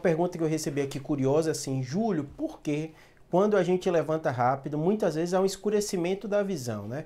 pergunta que eu recebi aqui curiosa assim, Júlio, por que quando a gente levanta rápido, muitas vezes há um escurecimento da visão, né?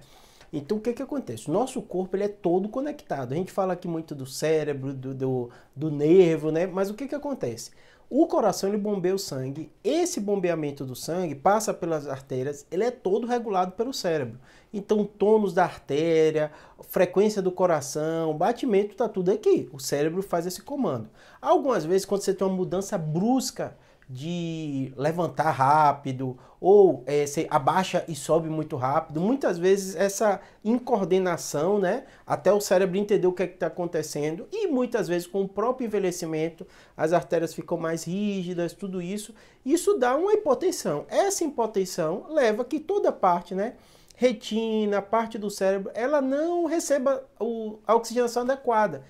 Então o que, que acontece? Nosso corpo ele é todo conectado. A gente fala aqui muito do cérebro, do, do, do nervo, né? Mas o que, que acontece? O coração ele bombeia o sangue. Esse bombeamento do sangue passa pelas artérias, ele é todo regulado pelo cérebro. Então, tônus da artéria, frequência do coração, batimento, tá tudo aqui. O cérebro faz esse comando. Algumas vezes, quando você tem uma mudança brusca de levantar rápido ou é, eh, você abaixa e sobe muito rápido. Muitas vezes essa incoordenação, né, até o cérebro entender o que é está acontecendo e muitas vezes com o próprio envelhecimento as artérias ficam mais rígidas, tudo isso, isso dá uma hipotensão. Essa hipotensão leva que toda parte, né, retina, parte do cérebro, ela não receba o, a oxigenação adequada.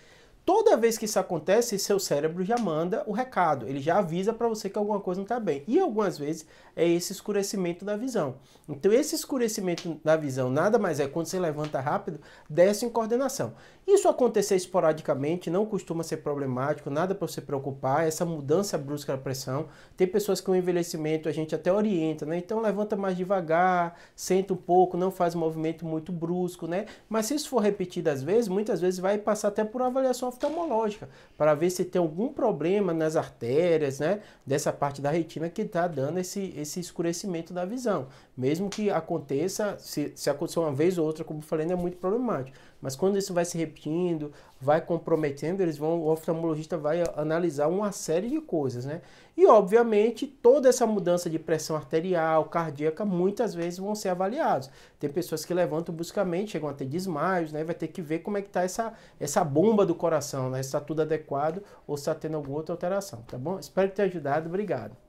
Toda vez que isso acontece, seu cérebro já manda o recado, ele já avisa para você que alguma coisa não está bem. E algumas vezes é esse escurecimento da visão. Então, esse escurecimento da visão nada mais é quando você levanta rápido, desce em coordenação. Isso acontecer esporadicamente não costuma ser problemático, nada para se preocupar, essa mudança brusca da pressão. Tem pessoas que o envelhecimento a gente até orienta, né? Então levanta mais devagar, senta um pouco, não faz movimento muito brusco, né? Mas se isso for repetido às vezes, muitas vezes vai passar até por avaliação oftalmológica, para ver se tem algum problema nas artérias, né, dessa parte da retina que está dando esse, esse escurecimento da visão. Mesmo que aconteça, se, se acontecer uma vez ou outra, como falei, não é muito problemático. Mas quando isso vai se repetindo, vai comprometendo, eles vão, o oftalmologista vai analisar uma série de coisas, né? E obviamente toda essa mudança de pressão arterial, cardíaca, muitas vezes vão ser avaliados. Tem pessoas que levantam bruscamente, chegam a ter desmaios, né? Vai ter que ver como é que está essa, essa bomba do coração né? Se está tudo adequado ou se está tendo alguma outra alteração, tá bom? Espero ter ajudado, obrigado.